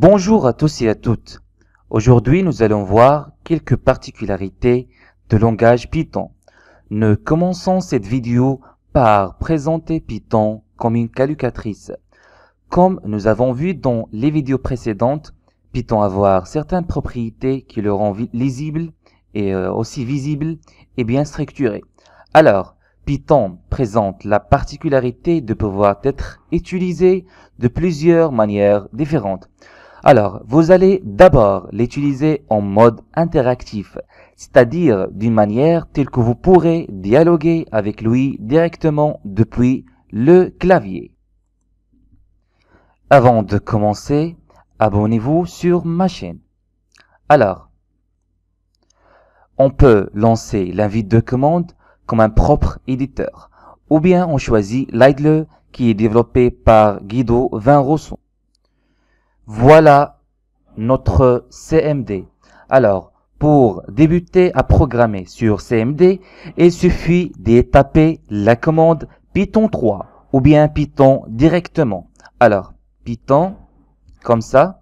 Bonjour à tous et à toutes. Aujourd'hui, nous allons voir quelques particularités de langage Python. Nous commençons cette vidéo par présenter Python comme une calculatrice. Comme nous avons vu dans les vidéos précédentes, Python a certaines propriétés qui le rendent lisible et euh, aussi visible et bien structuré. Alors, Python présente la particularité de pouvoir être utilisé de plusieurs manières différentes. Alors, vous allez d'abord l'utiliser en mode interactif, c'est-à-dire d'une manière telle que vous pourrez dialoguer avec lui directement depuis le clavier. Avant de commencer, abonnez-vous sur ma chaîne. Alors, on peut lancer l'invite de commande comme un propre éditeur, ou bien on choisit l'IDLE qui est développé par Guido Vinrosson. Voilà notre CMD. Alors, pour débuter à programmer sur CMD, il suffit de taper la commande Python 3 ou bien Python directement. Alors, Python, comme ça.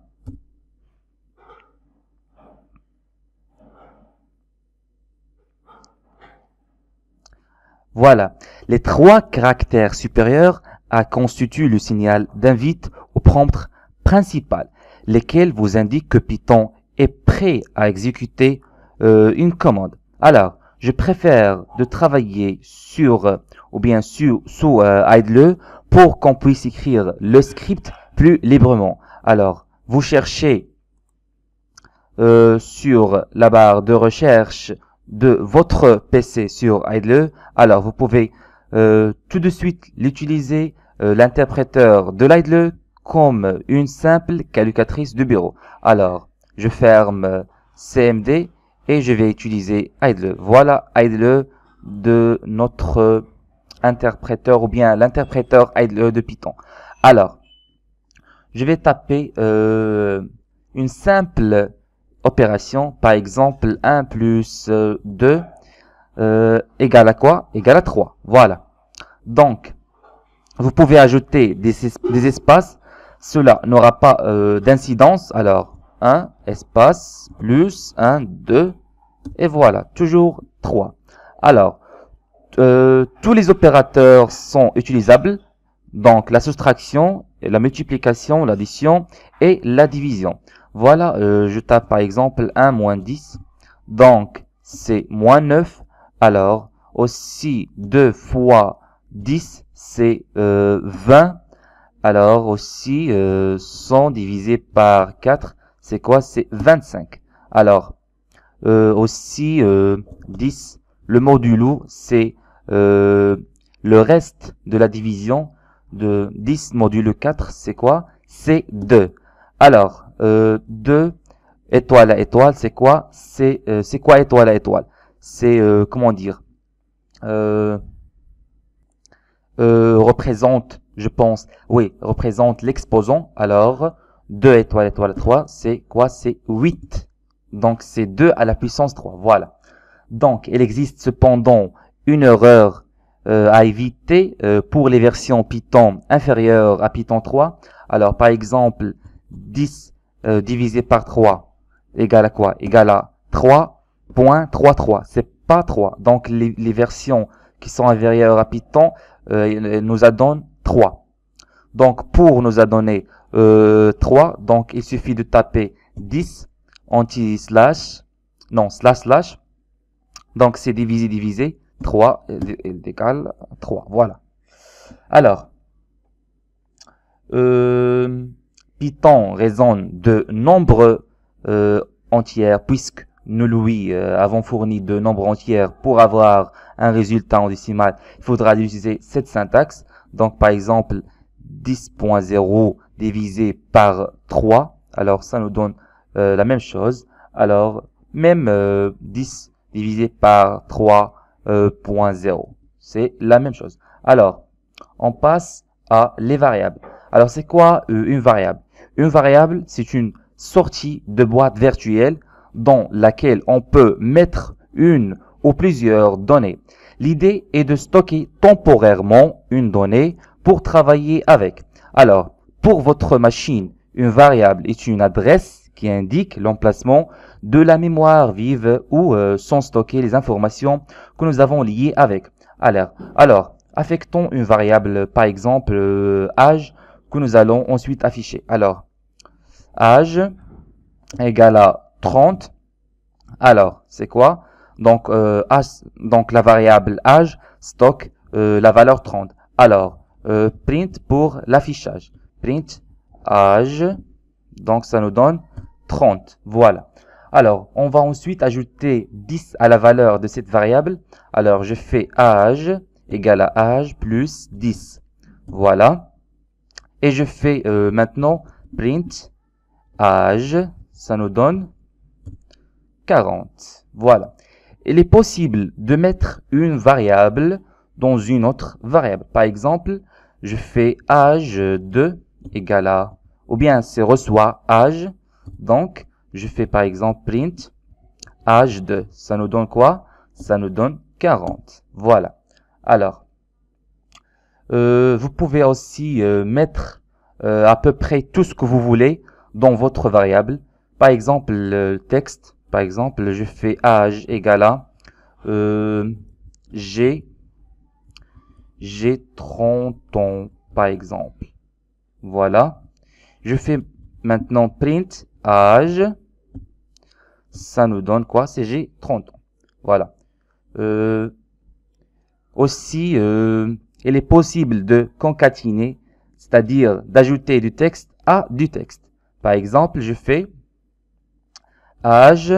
Voilà, les trois caractères supérieurs constituent le signal d'invite au prompt principales, lesquelles vous indiquent que Python est prêt à exécuter euh, une commande. Alors, je préfère de travailler sur euh, ou bien sur sous euh, idle pour qu'on puisse écrire le script plus librement. Alors, vous cherchez sur la barre de recherche de votre PC sur idle. Alors, vous pouvez tout de suite l'utiliser l'interpréteur de l'idle comme une simple calculatrice de bureau. Alors, je ferme CMD et je vais utiliser idle. Voilà idle de notre interpréteur ou bien l'interpréteur idle de Python. Alors, je vais taper euh, une simple opération, par exemple 1 plus 2 euh, égale à quoi Égale à 3. Voilà. Donc, vous pouvez ajouter des espaces cela n'aura pas euh, d'incidence. Alors, 1, espace, plus, 1, 2, et voilà, toujours 3. Alors, euh, tous les opérateurs sont utilisables, donc la soustraction, la multiplication, l'addition et la division. Voilà, euh, je tape par exemple 1 moins 10, donc c'est moins 9, alors aussi 2 fois 10, c'est 20, alors aussi, 100 euh, divisé par 4, c'est quoi C'est 25. Alors, euh, aussi, 10, euh, le modulo, c'est euh, le reste de la division de 10 modulo 4, c'est quoi C'est 2. Alors, 2 étoile à étoile, c'est quoi C'est c'est quoi étoile à étoile C'est, comment dire représente je pense, oui, représente l'exposant. Alors, 2 étoile étoile 3, c'est quoi C'est 8. Donc, c'est 2 à la puissance 3. Voilà. Donc, il existe cependant une erreur euh, à éviter euh, pour les versions Python inférieures à Python 3. Alors, par exemple, 10 euh, divisé par 3 égale à quoi Égale à 3.33. C'est pas 3. Donc, les, versions qui sont inférieures à Python nous adonnent 3. Donc pour nous a donné euh, 3, donc il suffit de taper 10 anti-slash, non, slash slash. Donc c'est divisé, divisé, 3, il décale 3, voilà. Alors, euh, Python raisonne de nombres euh, puisque nous lui euh, avons fourni de nombres entiers pour avoir un résultat en décimal. Il faudra utiliser cette syntaxe. Donc, par exemple, 10.0 divisé par 3. Alors, ça nous donne euh, la même chose. Alors, même 10 euh, divisé par 3.0. Euh, c'est la même chose. Alors, on passe à les variables. Alors, c'est quoi une variable Une variable, c'est une sortie de boîte virtuelle dans laquelle on peut mettre une ou plusieurs données. L'idée est de stocker temporairement une donnée pour travailler avec. Alors, pour votre machine, une variable est une adresse qui indique l'emplacement de la mémoire vive où euh, sont stockées les informations que nous avons liées avec. Alors, affectons une variable, par exemple, euh, âge, que nous allons ensuite afficher. Alors, âge égale à 30. Alors, c'est quoi donc, euh, donc la variable âge stocke euh, la valeur 30. Alors, euh, print pour l'affichage. Print âge, donc ça nous donne 30. Voilà. Alors, on va ensuite ajouter 10 à la valeur de cette variable. Alors, je fais âge égal à âge plus 10. Voilà. Et je fais maintenant print âge, ça nous donne 40. Voilà il est possible de mettre une variable dans une autre variable. Par exemple, je fais âge 2 égale à, ou bien c'est reçoit âge. Donc, je fais par exemple print âge 2. Ça nous donne quoi Ça nous donne 40. Voilà. Alors, euh, vous pouvez aussi euh, mettre euh, à peu près tout ce que vous voulez dans votre variable. Par exemple, le texte, par exemple, je fais âge égal à euh, j'ai j'ai 30 ans par exemple. Voilà. Je fais maintenant print âge. Ça nous donne quoi C'est j'ai 30 ans. Voilà. Euh, aussi, euh, il est possible de concatiner, c'est-à-dire d'ajouter du texte à du texte. Par exemple, je fais âge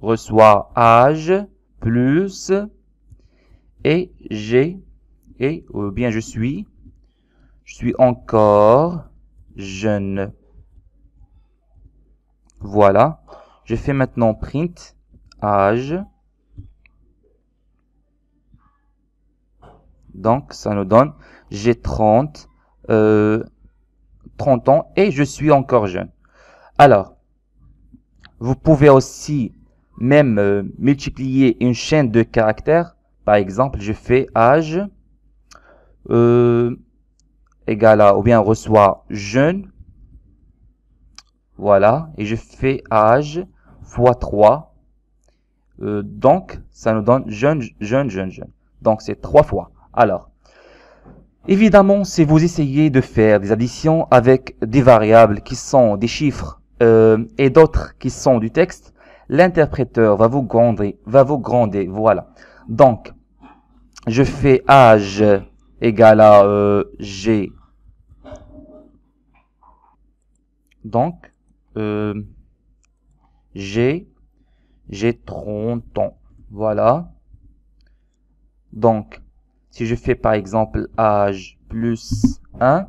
reçoit âge plus et j'ai et ou bien je suis je suis encore jeune. Voilà. Je fais maintenant print âge. Donc, ça nous donne j'ai 30, euh, 30 ans et je suis encore jeune. Alors, vous pouvez aussi même euh, multiplier une chaîne de caractères. Par exemple, je fais âge euh, égal à, ou bien reçoit jeune. Voilà, et je fais âge fois 3. Euh, donc, ça nous donne jeune, jeune, jeune, jeune. Donc, c'est 3 fois. Alors, évidemment, si vous essayez de faire des additions avec des variables qui sont des chiffres euh, et d'autres qui sont du texte, l'interpréteur va vous gronder, va vous gronder, voilà. Donc, je fais âge égal à euh, G. Donc, euh, G, j'ai 30 ans, voilà. Donc, si je fais par exemple âge plus 1,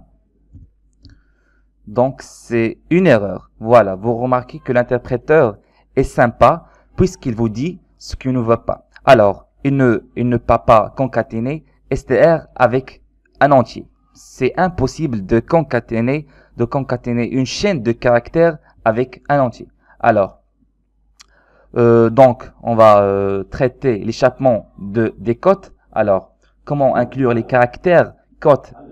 donc c'est une erreur. Voilà, vous remarquez que l'interpréteur est sympa puisqu'il vous dit ce qu'il ne veut pas. Alors, il ne, ne peut pas concaténer STR avec un entier. C'est impossible de concaténer, de concaténer une chaîne de caractères avec un entier. Alors, euh, donc, on va euh, traiter l'échappement de, des cotes. Alors, comment inclure les caractères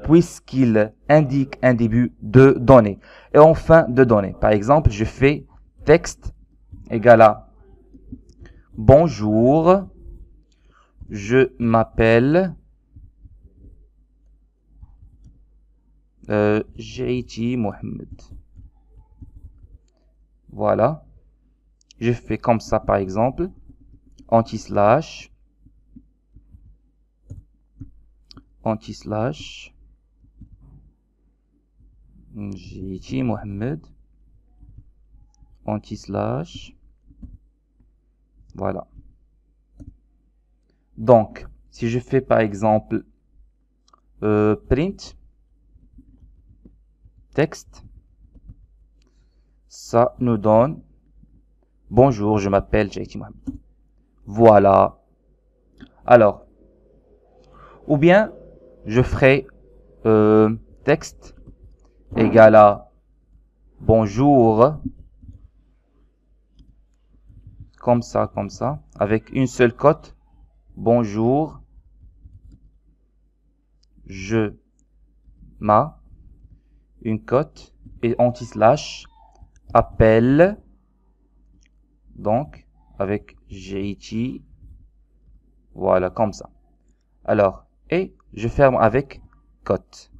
puisqu'il indique un début de données et en fin de données. Par exemple, je fais texte égal à bonjour, je m'appelle euh, Mohamed. Voilà. Je fais comme ça par exemple. Anti-slash. anti-slash j'ai Mohamed anti-slash voilà donc si je fais par exemple euh, print texte ça nous donne bonjour je m'appelle Jaiti Mohamed voilà alors ou bien je ferai euh, texte égal à bonjour comme ça comme ça avec une seule cote bonjour je ma une cote et anti slash appel donc avec GIT voilà comme ça alors et je ferme avec cote.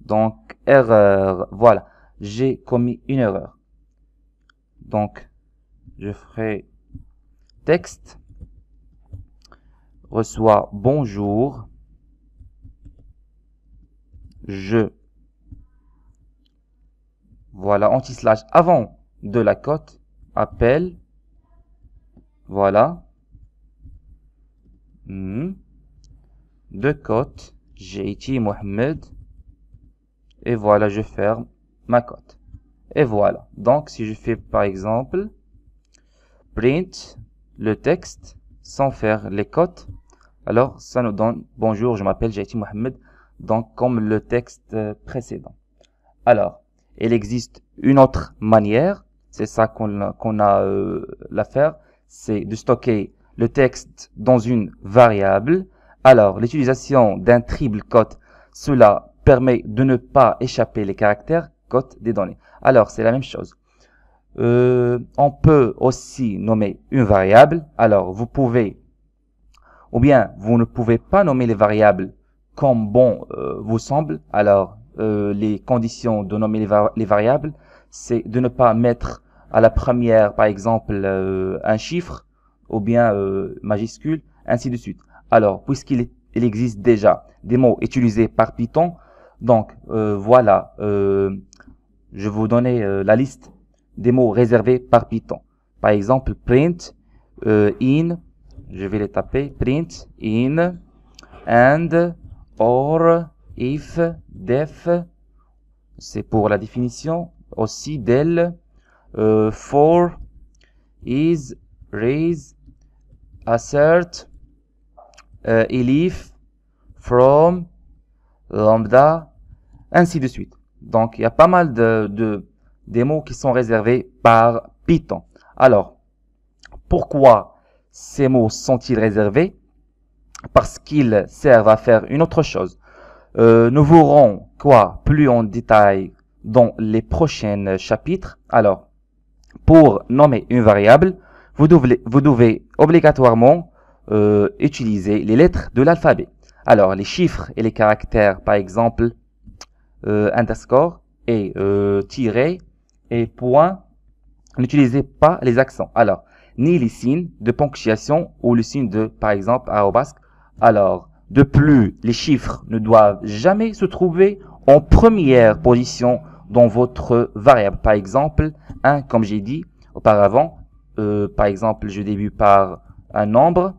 Donc, erreur. Voilà, j'ai commis une erreur. Donc, je ferai texte. Reçoit bonjour. Je. Voilà, anti-slash avant de la cote. Appel. Voilà. Hmm de cote JT Mohamed. Et voilà, je ferme ma cote. Et voilà. Donc, si je fais par exemple print le texte sans faire les cotes, alors ça nous donne bonjour, je m'appelle JT Mohamed, donc comme le texte euh, précédent. Alors, il existe une autre manière, c'est ça qu'on a, a euh, l'affaire, c'est de stocker le texte dans une variable alors, l'utilisation d'un triple cote, cela permet de ne pas échapper les caractères code des données. Alors, c'est la même chose. Euh, on peut aussi nommer une variable. Alors, vous pouvez, ou bien vous ne pouvez pas nommer les variables comme bon euh, vous semble. Alors, euh, les conditions de nommer les, les variables, c'est de ne pas mettre à la première, par exemple, un chiffre, ou bien majuscule, ainsi de suite. Alors, puisqu'il existe déjà des mots utilisés par Python, donc euh, voilà, euh, je vous donnais euh, la liste des mots réservés par Python. Par exemple, print, in, je vais les taper, print, in, and, or, if, def, c'est pour la définition, aussi del, for, is, raise, assert, euh, elif, from, lambda, ainsi de suite. Donc, il y a pas mal de, de des mots qui sont réservés par Python. Alors, pourquoi ces mots sont-ils réservés Parce qu'ils servent à faire une autre chose. Euh, nous verrons quoi plus en détail dans les prochains chapitres. Alors, pour nommer une variable, vous devez, vous devez obligatoirement euh, utiliser les lettres de l'alphabet. Alors, les chiffres et les caractères, par exemple, euh, underscore et euh, et point, n'utilisez pas les accents. Alors, ni les signes de ponctuation ou le signe de, par exemple, arrobasque. Alors, de plus, les chiffres ne doivent jamais se trouver en première position dans votre variable. Par exemple, un comme j'ai dit auparavant, euh, par exemple, je débute par un nombre,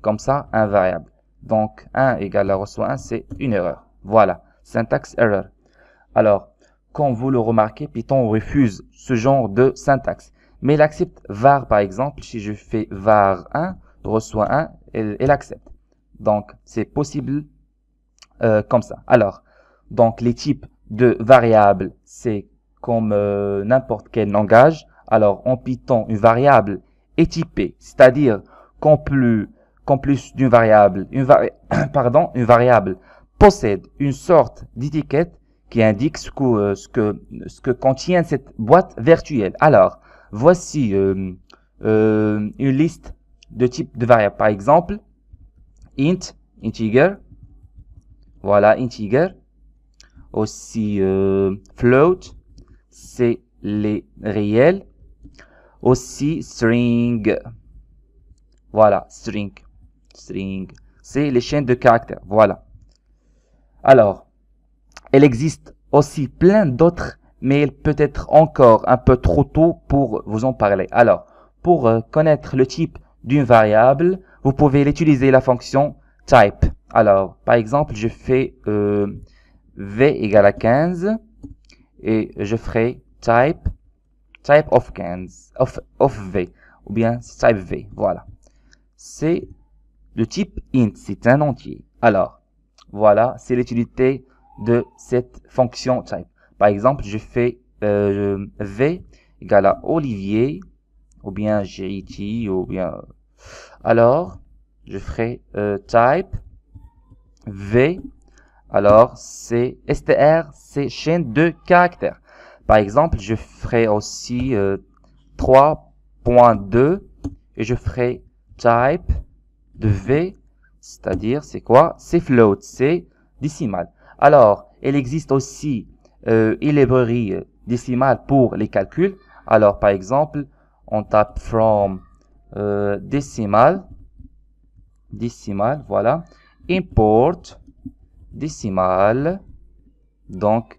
comme ça variable. Donc 1 égale à reçoit 1, c'est une erreur. Voilà, syntaxe error. Alors, comme vous le remarquez, Python refuse ce genre de syntaxe. Mais il accepte var par exemple, si je fais var 1, reçoit 1, il accepte. Donc c'est possible euh, comme ça. Alors, donc les types de variables, c'est comme euh, n'importe quel langage. Alors en Python, une variable est typée, c'est-à-dire qu'on plus qu'en plus d'une variable, une pardon, une variable possède une sorte d'étiquette qui indique ce que, euh, ce que, contient cette boîte virtuelle. Alors, voici euh, euh, une liste de types de variables. Par exemple, int, integer, voilà, integer, aussi float, c'est les réels, aussi string, voilà, string string, c'est les chaînes de caractères. Voilà. Alors, elle existe aussi plein d'autres, mais peut-être encore un peu trop tôt pour vous en parler. Alors, pour euh, connaître le type d'une variable, vous pouvez utiliser la fonction type. Alors, par exemple, je fais euh, v égale à 15 et je ferai type type of 15 of, of v ou bien type v. Voilà. C'est le type int, c'est un entier. Alors, voilà, c'est l'utilité de cette fonction type. Par exemple, je fais euh, V égale à Olivier, ou bien JT, ou bien... Alors, je ferai euh, type V, alors c'est str, c'est chaîne de caractères. Par exemple, je ferai aussi 3.2 euh, et je ferai type de V, c'est-à-dire c'est quoi C'est float, c'est décimal. Alors, il existe aussi euh, une librairie euh, décimale pour les calculs. Alors, par exemple, on tape from euh, décimal, décimal, voilà, import décimal, donc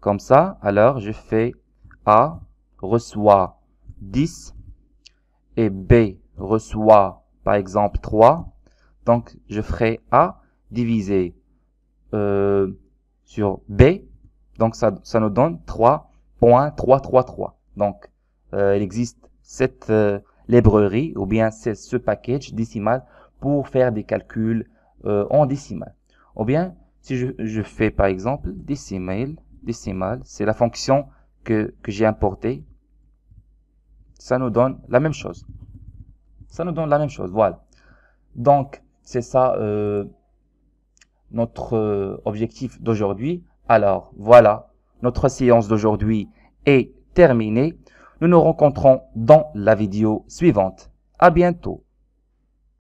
comme ça, alors je fais A reçoit 10 et B reçoit par exemple 3. Donc je ferai A divisé euh, sur B. Donc ça, ça nous donne 3.333. Donc euh, il existe cette euh, librairie ou bien c'est ce package décimal pour faire des calculs en décimal. Ou bien si je, fais par exemple décimal, décimal, c'est la fonction que, que j'ai importée. Ça nous donne la même chose. Ça nous donne la même chose, voilà. Donc, c'est ça euh, notre euh, objectif d'aujourd'hui. Alors, voilà, notre séance d'aujourd'hui est terminée. Nous nous rencontrons dans la vidéo suivante. À bientôt.